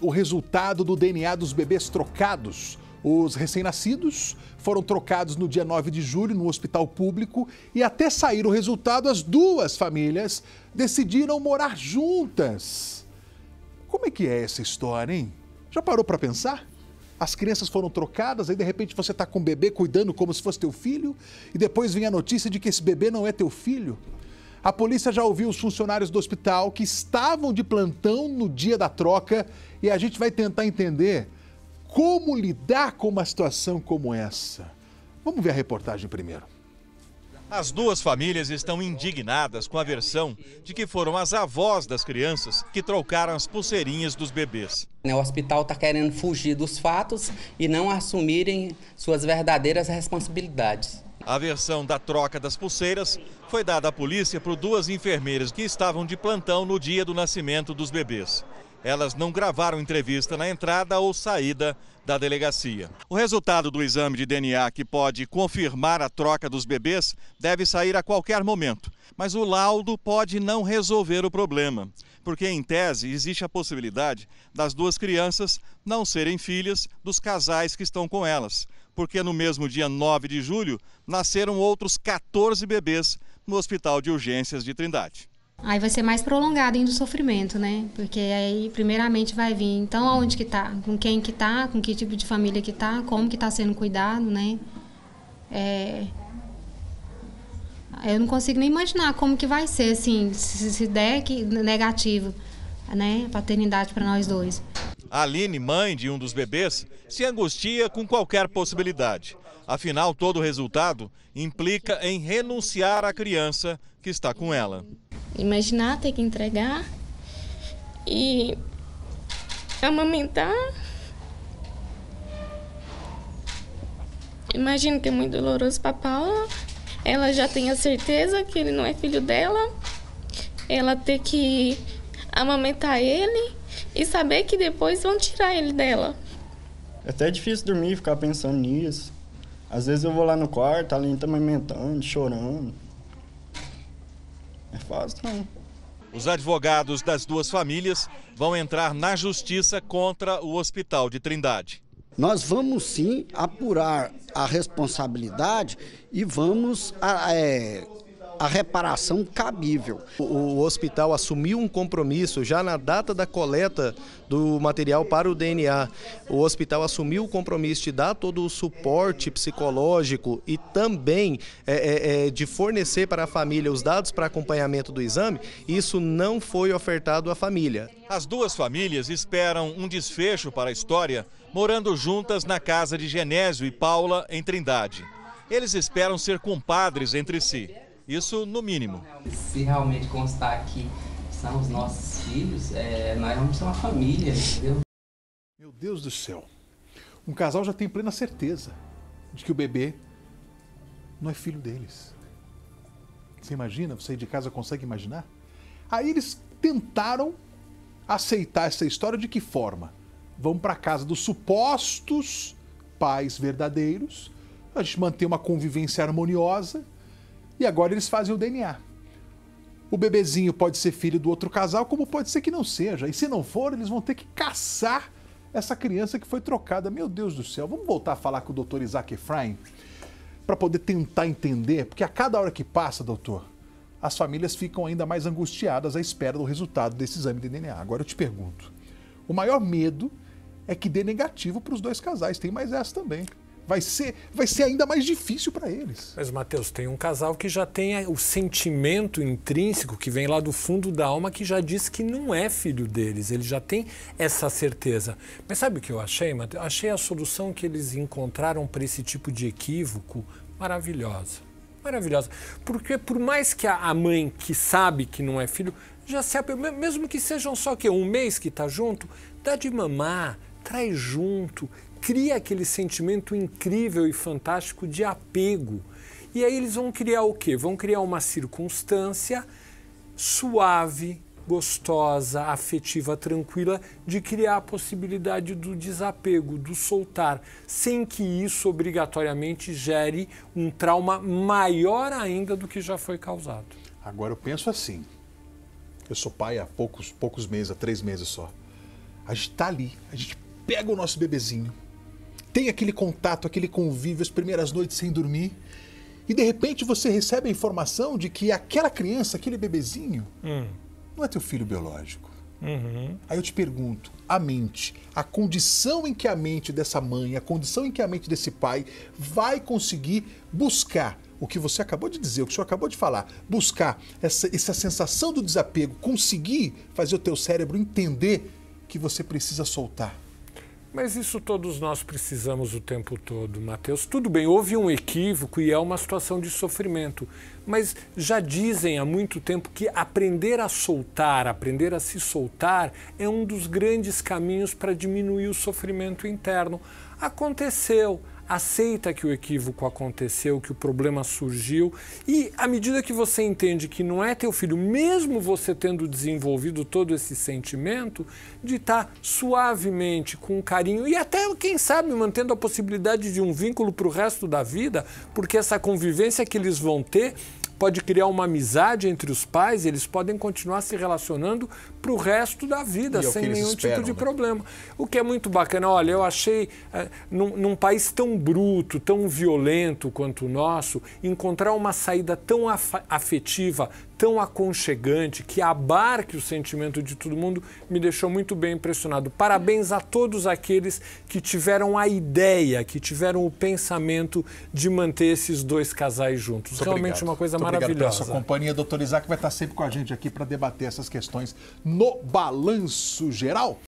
o resultado do DNA dos bebês trocados. Os recém-nascidos foram trocados no dia 9 de julho no hospital público e até sair o resultado, as duas famílias decidiram morar juntas. Como é que é essa história, hein? Já parou para pensar? As crianças foram trocadas, aí de repente você está com o bebê cuidando como se fosse teu filho, e depois vem a notícia de que esse bebê não é teu filho. A polícia já ouviu os funcionários do hospital que estavam de plantão no dia da troca e a gente vai tentar entender como lidar com uma situação como essa. Vamos ver a reportagem primeiro. As duas famílias estão indignadas com a versão de que foram as avós das crianças que trocaram as pulseirinhas dos bebês. O hospital está querendo fugir dos fatos e não assumirem suas verdadeiras responsabilidades. A versão da troca das pulseiras foi dada à polícia por duas enfermeiras que estavam de plantão no dia do nascimento dos bebês. Elas não gravaram entrevista na entrada ou saída da delegacia. O resultado do exame de DNA que pode confirmar a troca dos bebês deve sair a qualquer momento, mas o laudo pode não resolver o problema, porque em tese existe a possibilidade das duas crianças não serem filhas dos casais que estão com elas porque no mesmo dia 9 de julho nasceram outros 14 bebês no Hospital de Urgências de Trindade. Aí vai ser mais prolongado ainda o sofrimento, né? Porque aí primeiramente vai vir, então aonde que tá? Com quem que tá? Com que tipo de família que tá? Como que tá sendo cuidado, né? É... Eu não consigo nem imaginar como que vai ser, assim, se, se der que negativo, né? Paternidade para nós dois. A Aline, mãe de um dos bebês, se angustia com qualquer possibilidade. Afinal, todo resultado implica em renunciar à criança que está com ela. Imaginar ter que entregar e amamentar. Imagino que é muito doloroso para Paula. Ela já tem a certeza que ele não é filho dela. Ela ter que amamentar ele e saber que depois vão tirar ele dela. É até difícil dormir, ficar pensando nisso. Às vezes eu vou lá no quarto, a Aline tá amamentando, chorando. É fácil não. Os advogados das duas famílias vão entrar na justiça contra o Hospital de Trindade. Nós vamos sim apurar a responsabilidade e vamos é, a reparação cabível. O, o hospital assumiu um compromisso já na data da coleta do material para o DNA. O hospital assumiu o compromisso de dar todo o suporte psicológico e também é, é, é, de fornecer para a família os dados para acompanhamento do exame. Isso não foi ofertado à família. As duas famílias esperam um desfecho para a história morando juntas na casa de Genésio e Paula, em Trindade. Eles esperam ser compadres entre si. Isso no mínimo. Então, se realmente constar que são os nossos filhos, é, nós vamos ser uma família, entendeu? Meu Deus do céu. Um casal já tem plena certeza de que o bebê não é filho deles. Você imagina? Você aí de casa consegue imaginar? Aí eles tentaram aceitar essa história de que forma? Vão para casa dos supostos pais verdadeiros, a gente manter uma convivência harmoniosa, e agora eles fazem o DNA. O bebezinho pode ser filho do outro casal, como pode ser que não seja. E se não for, eles vão ter que caçar essa criança que foi trocada. Meu Deus do céu, vamos voltar a falar com o doutor Isaac Efraim para poder tentar entender, porque a cada hora que passa, doutor, as famílias ficam ainda mais angustiadas à espera do resultado desse exame de DNA. Agora eu te pergunto: o maior medo é que dê negativo para os dois casais, tem mais essa também vai ser, vai ser ainda mais difícil para eles. Mas, Matheus, tem um casal que já tem o sentimento intrínseco que vem lá do fundo da alma que já diz que não é filho deles. Ele já tem essa certeza. Mas sabe o que eu achei, Matheus? Achei a solução que eles encontraram para esse tipo de equívoco maravilhosa. Maravilhosa. Porque por mais que a mãe que sabe que não é filho, já se mesmo que sejam só que um mês que está junto, dá de mamar, traz junto, cria aquele sentimento incrível e fantástico de apego. E aí eles vão criar o quê? Vão criar uma circunstância suave, gostosa, afetiva, tranquila, de criar a possibilidade do desapego, do soltar, sem que isso obrigatoriamente gere um trauma maior ainda do que já foi causado. Agora eu penso assim. Eu sou pai há poucos, poucos meses, há três meses só. A gente está ali, a gente pega o nosso bebezinho, tem aquele contato, aquele convívio, as primeiras noites sem dormir, e de repente você recebe a informação de que aquela criança, aquele bebezinho, hum. não é teu filho biológico. Uhum. Aí eu te pergunto, a mente, a condição em que a mente dessa mãe, a condição em que a mente desse pai vai conseguir buscar o que você acabou de dizer, o que o senhor acabou de falar, buscar essa, essa sensação do desapego, conseguir fazer o teu cérebro entender que você precisa soltar mas isso todos nós precisamos o tempo todo, Mateus. Tudo bem, houve um equívoco e é uma situação de sofrimento, mas já dizem há muito tempo que aprender a soltar, aprender a se soltar, é um dos grandes caminhos para diminuir o sofrimento interno. Aconteceu, aceita que o equívoco aconteceu, que o problema surgiu, e à medida que você entende que não é teu filho, mesmo você tendo desenvolvido todo esse sentimento, de estar tá suavemente, com carinho e até, quem sabe, mantendo a possibilidade de um vínculo para o resto da vida, porque essa convivência que eles vão ter pode criar uma amizade entre os pais, eles podem continuar se relacionando para o resto da vida, e é sem nenhum tipo esperam, tipo de né? problema. O que é muito bacana. Olha, eu achei, eh, num, num, país tão bruto, tão violento quanto o nosso, encontrar uma saída tão afetiva, tão aconchegante, que abarque o sentimento de todo mundo, me deixou muito bem impressionado. Parabéns a todos aqueles que tiveram a ideia, que tiveram o pensamento de manter esses dois casais juntos. Muito Realmente obrigado. uma coisa muito maravilhosa. Obrigado pela sua companhia. Doutor Isaac vai estar sempre com a gente aqui para debater essas questões no balanço geral.